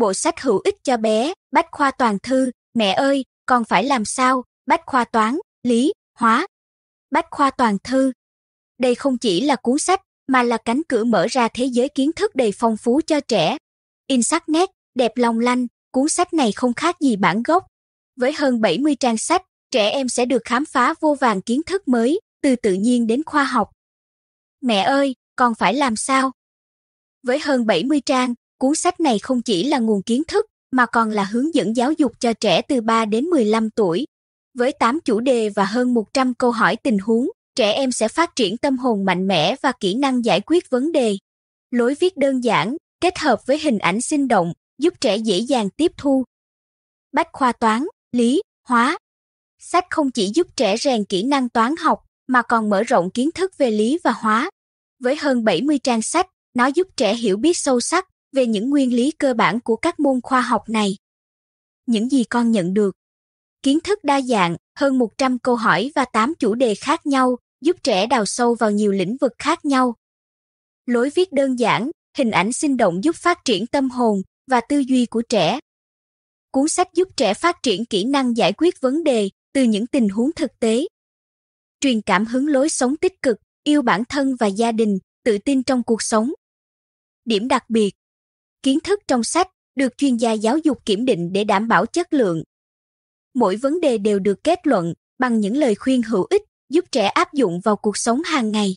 bộ sách hữu ích cho bé, bách khoa toàn thư, mẹ ơi, con phải làm sao, bách khoa toán, lý, hóa. Bách khoa toàn thư. Đây không chỉ là cuốn sách, mà là cánh cửa mở ra thế giới kiến thức đầy phong phú cho trẻ. In sắc nét, đẹp lòng lanh, cuốn sách này không khác gì bản gốc. Với hơn 70 trang sách, trẻ em sẽ được khám phá vô vàng kiến thức mới, từ tự nhiên đến khoa học. Mẹ ơi, con phải làm sao? Với hơn 70 trang, Cuốn sách này không chỉ là nguồn kiến thức mà còn là hướng dẫn giáo dục cho trẻ từ 3 đến 15 tuổi. Với 8 chủ đề và hơn 100 câu hỏi tình huống, trẻ em sẽ phát triển tâm hồn mạnh mẽ và kỹ năng giải quyết vấn đề. Lối viết đơn giản, kết hợp với hình ảnh sinh động, giúp trẻ dễ dàng tiếp thu. Bách khoa toán, lý, hóa. Sách không chỉ giúp trẻ rèn kỹ năng toán học mà còn mở rộng kiến thức về lý và hóa. Với hơn 70 trang sách, nó giúp trẻ hiểu biết sâu sắc về những nguyên lý cơ bản của các môn khoa học này. Những gì con nhận được Kiến thức đa dạng, hơn 100 câu hỏi và 8 chủ đề khác nhau, giúp trẻ đào sâu vào nhiều lĩnh vực khác nhau. Lối viết đơn giản, hình ảnh sinh động giúp phát triển tâm hồn và tư duy của trẻ. Cuốn sách giúp trẻ phát triển kỹ năng giải quyết vấn đề từ những tình huống thực tế. Truyền cảm hứng lối sống tích cực, yêu bản thân và gia đình, tự tin trong cuộc sống. Điểm đặc biệt, kiến thức trong sách được chuyên gia giáo dục kiểm định để đảm bảo chất lượng. Mỗi vấn đề đều được kết luận bằng những lời khuyên hữu ích giúp trẻ áp dụng vào cuộc sống hàng ngày.